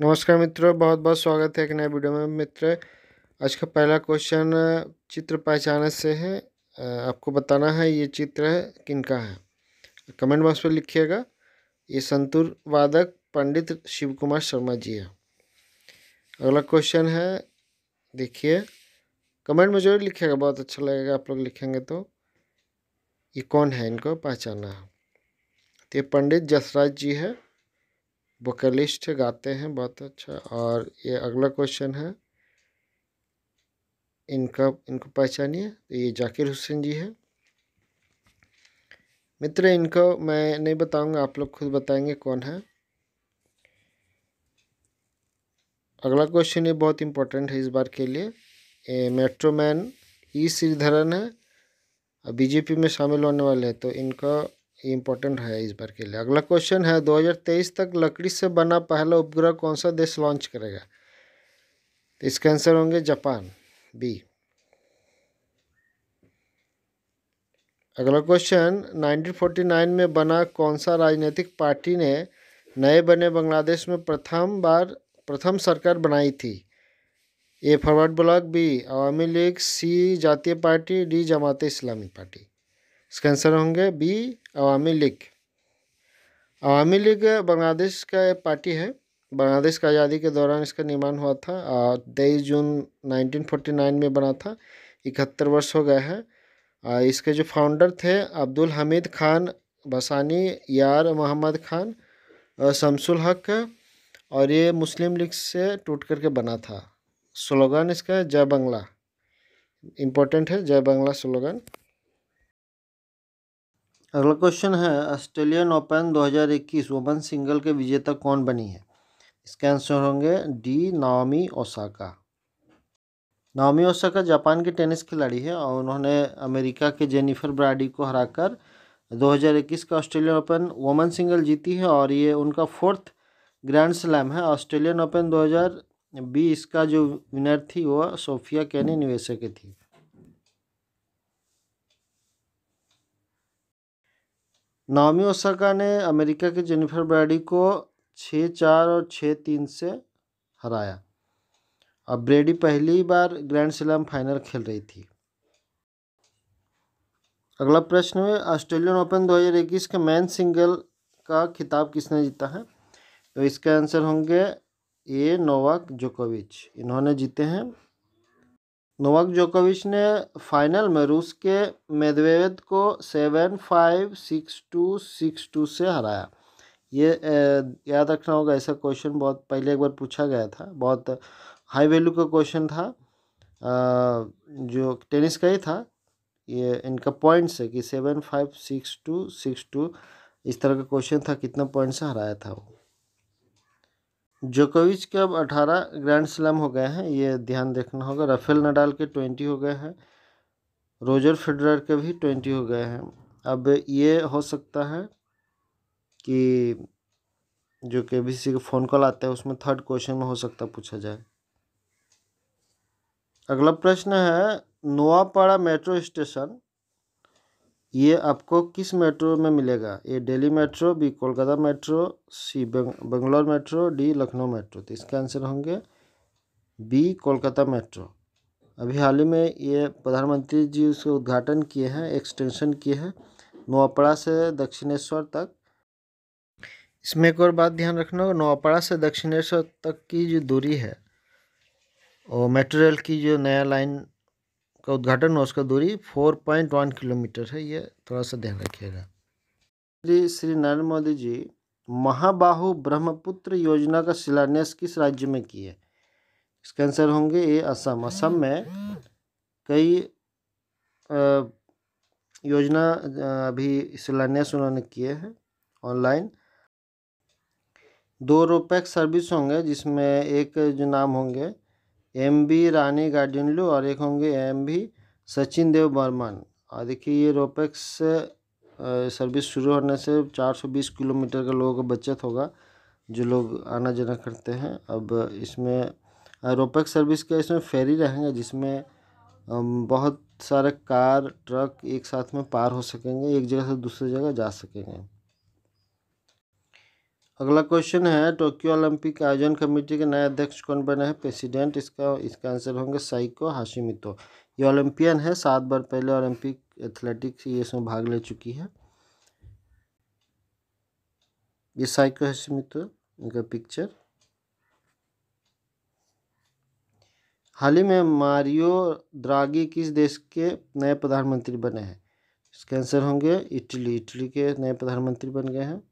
नमस्कार मित्रों बहुत बहुत स्वागत है एक नए वीडियो में मित्र आज का पहला क्वेश्चन चित्र पहचाने से है आपको बताना है ये चित्र है किनका है कमेंट बॉक्स पर लिखिएगा ये संतुर वादक पंडित शिव कुमार शर्मा जी है अगला क्वेश्चन है देखिए कमेंट में जरूर लिखिएगा बहुत अच्छा लगेगा आप लोग लिखेंगे तो ये कौन है इनको पहचानना है तो ये पंडित जसराज जी है वोकलिस्ट गाते हैं बहुत अच्छा और ये अगला क्वेश्चन है इनका इनको पहचानिए तो ये जाकिर हुसैन जी है मित्र इनको मैं नहीं बताऊंगा आप लोग खुद बताएंगे कौन है अगला क्वेश्चन ये बहुत इंपॉर्टेंट है इस बार के लिए मेट्रो मैन ई श्रीधरन है बीजेपी में शामिल होने वाले हैं तो इनका ये इंपॉर्टेंट है इस बार के लिए अगला क्वेश्चन है 2023 तक लकड़ी से बना पहला उपग्रह कौन सा देश लॉन्च करेगा तो इसके आंसर होंगे जापान बी अगला क्वेश्चन 1949 में बना कौन सा राजनीतिक पार्टी ने नए बने बांग्लादेश में प्रथम बार प्रथम सरकार बनाई थी A Forward Bloc B Awami League C Jatiya party D Jamaat Islami party इसका आंसर होंगे B Awami League Awami League Bangladesh का एक पार्टी है बांग्लादेश का आज़ादी के दौरान इसका निर्माण हुआ था तेईस जून 1949 में बना था इकहत्तर वर्ष हो गए हैं इसके जो फाउंडर थे अब्दुल हमीद खान बसानी यार मोहम्मद खान शमसुल हक और ये मुस्लिम लीग से टूट करके बना था स्लोगन इसका जय बंगला इम्पोर्टेंट है जय बंगला स्लोगन अगला क्वेश्चन है ऑस्ट्रेलियन ओपन 2021 वुमन सिंगल के विजेता कौन बनी है इसके आंसर होंगे D Naomi Osaka Naomi Osaka Japan की टेनिस खिलाड़ी है और उन्होंने अमेरिका के जेनिफर ब्राडी को हराकर 2021 का ऑस्ट्रेलियन ओपन वोमन सिंगल जीती है और ये उनका फोर्थ ग्रैंड स्लैम है ऑस्ट्रेलियन ओपन 2020 का जो विनर थी वह सोफिया कैनी निवेशक की थी नामी ओसाका ने अमेरिका के जेनिफर ब्रैडी को छः चार और छः तीन से हराया अब ब्रेडी पहली बार ग्रैंड स्लैम फाइनल खेल रही थी अगला प्रश्न है ऑस्ट्रेलियन ओपन 2021 के मैन सिंगल का खिताब किसने जीता है तो इसके आंसर होंगे ए नोवाक जोकोविच इन्होंने जीते हैं नोवाक जोकोविच ने फाइनल में रूस के मेदवेद को seven five six two six two से हराया ये याद रखना होगा ऐसा क्वेश्चन बहुत पहले एक बार पूछा गया था बहुत हाई वैल्यू का क्वेश्चन था जो टेनिस का ही था ये इनका पॉइंट्स है कि seven five six two six two इस तरह का क्वेश्चन था कितना पॉइंट से हराया था वो जोकोविच के अब अठारह ग्रैंड स्लैम हो गए हैं ये ध्यान देखना होगा राफेल नडाल के ट्वेंटी हो गए हैं रोजर फेडरर के भी ट्वेंटी हो गए हैं अब ये हो सकता है कि जो के बी सी के फ़ोन कॉल आता है उसमें थर्ड क्वेश्चन में हो सकता पूछा जाए अगला प्रश्न है नोआपाड़ा मेट्रो स्टेशन ये आपको किस मेट्रो में मिलेगा A Delhi metro B Kolkata metro C Bangalore metro D Lucknow metro तो इसके आंसर होंगे बी कोलकाता मेट्रो अभी हाल ही में ये प्रधानमंत्री जी उसके उद्घाटन किए हैं एक्सटेंशन किए हैं नोआपड़ा से दक्षिणेश्वर तक इसमें एक और बात ध्यान रखना होगा नोआपड़ा से दक्षिणेश्वर तक की जो दूरी है और मेट्रो रेल की जो नया लाइन का उद्घाटन और उसका दूरी फोर पॉइंट वन किलोमीटर है ये थोड़ा सा ध्यान रखिएगा श्री श्री नरेंद्र मोदी जी महाबाहु ब्रह्मपुत्र योजना का शिलान्यास किस राज्य में किए इसके आंसर होंगे ये असम असम में कई आ, योजना अभी शिलान्यास उन्होंने किए हैं ऑनलाइन दो रोपैक सर्विस होंगे जिसमें एक जो नाम होंगे एम बी रानी गार्डिनलू और एक होंगे एम बी सचिन देव बर्मन और देखिए ये रोपेक्स सर्विस शुरू होने से 420 किलोमीटर का लोगों का बचत होगा जो लोग आना जाना करते हैं अब इसमें रोपेक्स सर्विस का इसमें फेरी रहेंगे जिसमें बहुत सारे कार ट्रक एक साथ में पार हो सकेंगे एक जगह से दूसरी जगह जा सकेंगे अगला क्वेश्चन है टोक्यो ओलंपिक आयोजन कमेटी के नए अध्यक्ष कौन बने हैं प्रेसिडेंट इसका इसका आंसर होंगे साइको हाशिमितो ये ओलंपियन है सात बार पहले ओलंपिक एथलेटिक्स ये इसमें भाग ले चुकी है ये साइको हाशिमितो इनका पिक्चर हाल ही में मारियो द्रागी किस देश के नए प्रधानमंत्री बने हैं इसके आंसर होंगे इटली इटली के नए प्रधानमंत्री बन गए हैं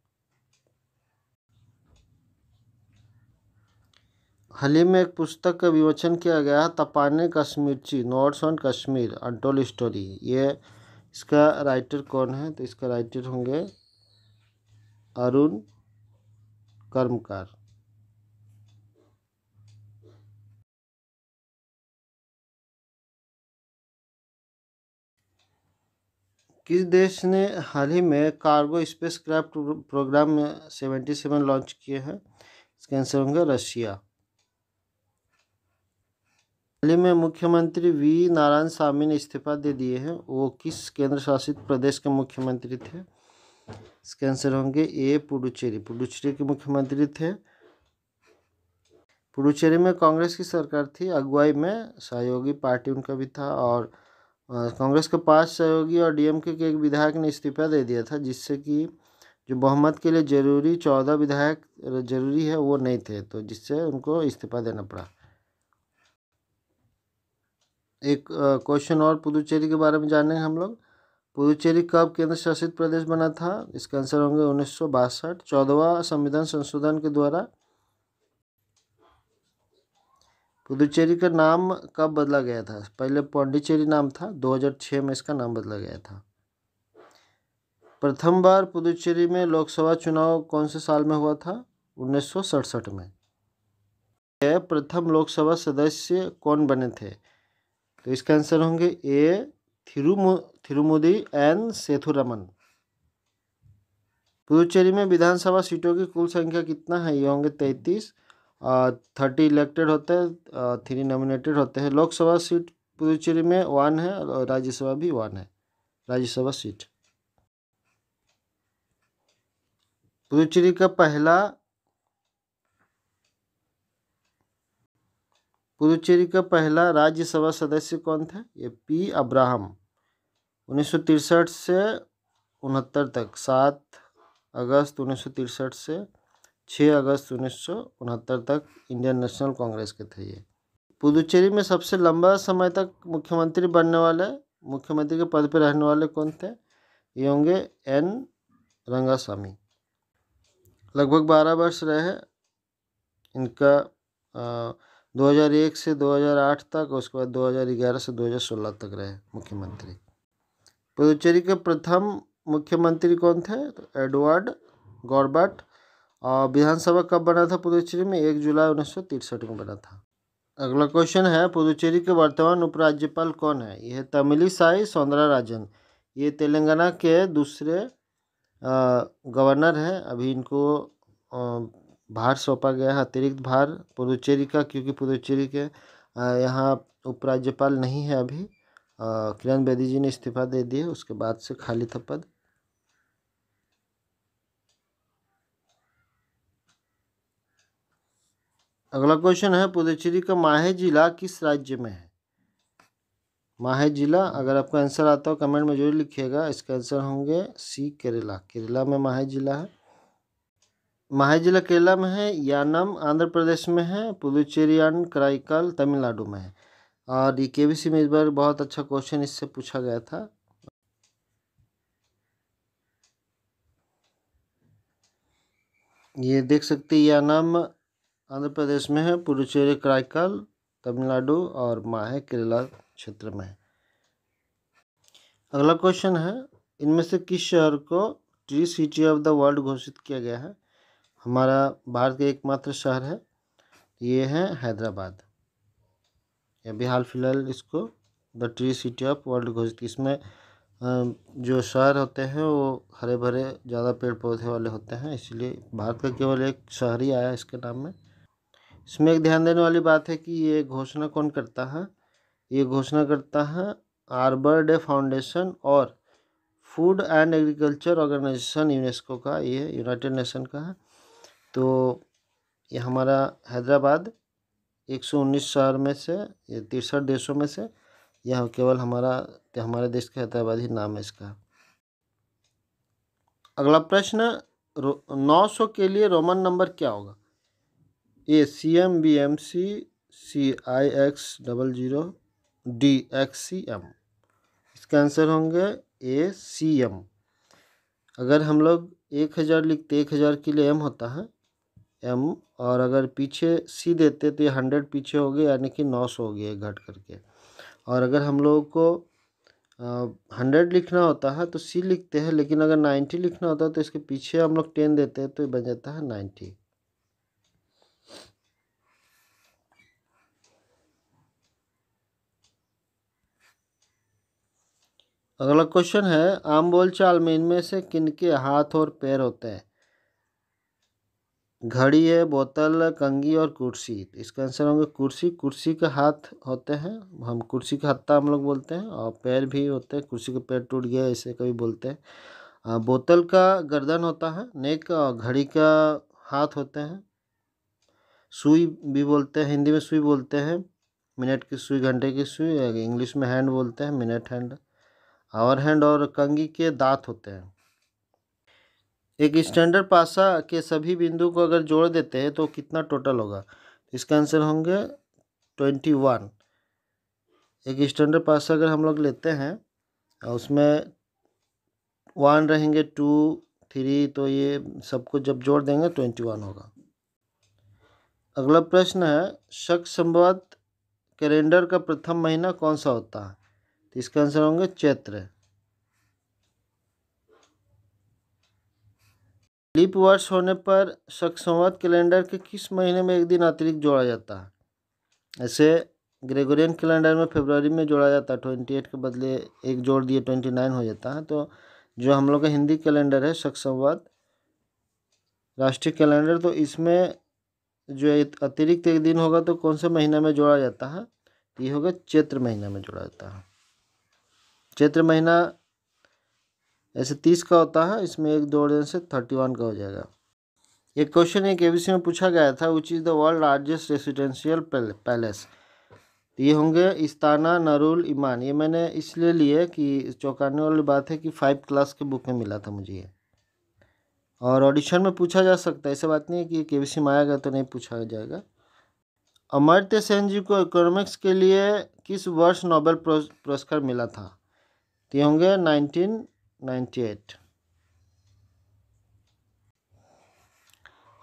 हाल ही में एक पुस्तक का विमोचन किया गया तपाने कश्मीरची notes on Kashmir untold story ये इसका राइटर कौन है तो इसका राइटर होंगे अरुण कर्मकार किस देश ने हाल ही में कार्गो स्पेस क्राफ्ट प्रोग्राम में सेवेंटी सेवन लॉन्च किए हैं इसका आंसर होंगे रशिया हाल ही में मुख्यमंत्री वी नारायण स्वामी ने इस्तीफा दे दिए हैं वो किस केंद्र शासित प्रदेश के मुख्यमंत्री थे इसके आंसर होंगे ए पुडुचेरी पुडुचेरी के मुख्यमंत्री थे पुडुचेरी में कांग्रेस की सरकार थी अगुवाई में सहयोगी पार्टी उनका भी था और कांग्रेस के पाँच सहयोगी और डीएमके के एक विधायक ने इस्तीफा दे दिया था जिससे कि जो बहुमत के लिए जरूरी चौदह विधायक जरूरी है वो नहीं थे तो जिससे उनको इस्तीफा देना पड़ा एक क्वेश्चन और पुदुचेरी के बारे में जानेंगे हम लोग पुदुचेरी कब केंद्र शासित प्रदेश बना था इसका आंसर होंगे उन्नीस सौ बासठ चौदवा संविधान संशोधन के द्वारा पुदुचेरी का नाम कब बदला गया था पहले पौंडीचेरी नाम था 2006 में इसका नाम बदला गया था प्रथम बार पुदुचेरी में लोकसभा चुनाव कौन से साल में हुआ था उन्नीस में प्रथम लोकसभा सदस्य कौन बने थे तो इसका आंसर होंगे ए थिरुमो थिरुमोदी एंड सेथुरमन पुदुचेरी में विधानसभा सीटों की कुल संख्या कितना है ये होंगे तैंतीस थर्टी इलेक्टेड होते हैं थ्री नॉमिनेटेड होते हैं लोकसभा सीट पुदुचेरी में वन है और राज्यसभा भी वन है राज्यसभा सीट पुदुचेरी का पहला पुदुचेरी का पहला राज्यसभा सदस्य कौन था ये पी अब्राहम उन्नीस से उनहत्तर तक सात अगस्त उन्नीस से छः अगस्त उन्नीस तक इंडियन नेशनल कांग्रेस के थे ये पुदुचेरी में सबसे लंबा समय तक मुख्यमंत्री बनने वाले मुख्यमंत्री के पद पर रहने वाले कौन थे ये होंगे एन रंगास्वामी लगभग बारह वर्ष रहे इनका आ, 2001 से 2008 तक उसके बाद 2011 से 2016 तक रहे मुख्यमंत्री पुदुचेरी के प्रथम मुख्यमंत्री कौन थे तो एडवर्ड गॉर्बर्ट और विधानसभा कब बना था पुदुचेरी में एक जुलाई उन्नीस में बना था अगला क्वेश्चन है पुदुचेरी के वर्तमान उपराज्यपाल कौन है यह तमिली साई सौंदरा राजन ये तेलंगाना के दूसरे गवर्नर हैं अभी इनको भार सौंपा गया है अतिरिक्त भार पुदुचेरी का क्योंकि पुदुचेरी के यहाँ उपराज्यपाल नहीं है अभी किरण बेदी जी ने इस्तीफा दे दिया उसके बाद से खाली था पद अगला क्वेश्चन है पुदुचेरी का माहे जिला किस राज्य में है माहे जिला अगर आपका आंसर आता हो कमेंट में जरूर लिखिएगा इसका आंसर होंगे सी केरला केरला में माहे जिला है जिला केरला में है यानम आंध्र प्रदेश में है पुदुचेरी एंड कराइकल तमिलनाडु में है और ये के में इस बार बहुत अच्छा क्वेश्चन इससे पूछा गया था ये देख सकते हैं यानम आंध्र प्रदेश में है पुदुचेरी कराइकल तमिलनाडु और माहे केरला क्षेत्र में है अगला क्वेश्चन है इनमें से किस शहर को tree city of the world घोषित किया गया है हमारा भारत का एकमात्र शहर है ये है हैदराबाद अभी हाल फिलहाल इसको the tree city of world घोषित इसमें जो शहर होते हैं वो हरे भरे ज़्यादा पेड़ पौधे वाले होते हैं इसलिए भारत का केवल एक शहर ही आया इसके नाम में इसमें एक ध्यान देने वाली बात है कि ये घोषणा कौन करता है ये घोषणा करता है आर्बर डे फाउंडेशन और Food and Agriculture Organization UNESCO का ये यूनाइटेड नेशन का है तो ये हमारा हैदराबाद एक सौ उन्नीस शहर में से ये तिरसठ देशों में से यह केवल हमारा हमारे देश का हैदराबाद ही नाम है इसका अगला प्रश्न नौ सौ के लिए रोमन नंबर क्या होगा A C M B M C C I X double zero D X C M इसके आंसर होंगे ए सी एम अगर हम लोग एक हज़ार लिखते एक हज़ार के लिए एम होता है एम और अगर पीछे सी देते तो ये हंड्रेड पीछे हो गए यानी कि नौ सौ हो गया घट करके और अगर हम लोगों को हंड्रेड लिखना होता है तो सी लिखते हैं लेकिन अगर नाइन्टी लिखना होता है तो इसके पीछे हम लोग टेन देते हैं तो ये बन जाता है नाइन्टी अगला क्वेश्चन है आम बोलचाल में इनमें से किनके हाथ और पैर होते हैं घड़ी है बोतल कंगी और कुर्सी तो इसका आंसर होंगे कुर्सी कुर्सी के हाथ होते हैं हम कुर्सी का हत्ता हम लोग बोलते हैं और पैर भी होते हैं कुर्सी का पैर टूट गया ऐसे कभी बोलते हैं बोतल का गर्दन होता है नेक और घड़ी का हाथ होते हैं सुई भी बोलते हैं हिंदी में सुई बोलते हैं मिनट की सुई घंटे की सुई इंग्लिश में हैंड बोलते हैं मिनट हैंड आवर हैंड और कंगी के दांत होते हैं एक स्टैंडर्ड पासा के सभी बिंदु को अगर जोड़ देते हैं तो कितना टोटल होगा इसका आंसर होंगे ट्वेंटी वन एक स्टैंडर्ड पासा अगर हम लोग लेते हैं और उसमें वन रहेंगे टू थ्री तो ये सबको जब जोड़ देंगे ट्वेंटी वन होगा अगला प्रश्न है शक संवाद कैलेंडर का प्रथम महीना कौन सा होता है तो इसका आंसर होंगे चैत्र लीप वर्ष होने पर शक कैलेंडर के किस महीने में एक दिन अतिरिक्त जोड़ा जाता है ऐसे ग्रेगोरियन कैलेंडर में फेबररी में जोड़ा जाता है ट्वेंटी एट के बदले एक जोड़ दिए ट्वेंटी नाइन हो जाता है तो जो हम लोग का हिंदी कैलेंडर है शक राष्ट्रीय कैलेंडर तो इसमें जो अतिरिक्त एक दिन होगा तो कौन से महीने में जोड़ा जाता है ये होगा चैत्र महीना में जोड़ा जाता है चैत्र महीना ऐसे तीस का होता है इसमें एक दो जोड़ने से थर्टी वन का हो जाएगा एक क्वेश्चन एक एबीसी में पूछा गया था which is the world largest residential palace ये होंगे इस्ताना नरुल ईमान ये मैंने इसलिए लिए कि चौंकाने वाली बात है कि फाइव क्लास के बुक में मिला था मुझे ये और ऑडिशन में पूछा जा सकता है ऐसा बात नहीं है कि के वी में आएगा तो नहीं पूछा जाएगा अमर्त्य सेन जी को इकोनॉमिक्स के लिए किस वर्ष नोबेल पुरस्कार मिला था तो ये होंगे नाइनटीन नाइन्टी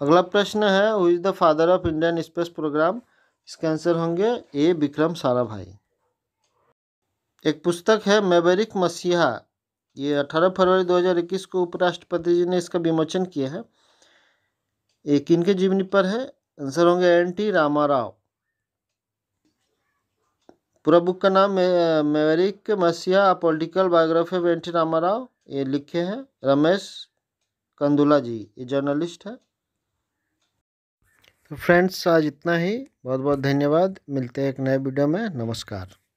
अगला प्रश्न है who is the father of Indian space program इसके आंसर होंगे ए विक्रम साराभाई एक पुस्तक है मेबेरिक मसीहा ये 18 फरवरी 2021 को उपराष्ट्रपति जी ने इसका विमोचन किया है एक इनके जीवनी पर है आंसर होंगे एन टी रामा राव पूरा बुक का नाम मेवरिक मसीहा political biography of N Ramarao ये लिखे हैं रमेश कंदुला जी ये जर्नलिस्ट है तो फ्रेंड्स आज इतना ही बहुत बहुत धन्यवाद मिलते हैं एक नए वीडियो में नमस्कार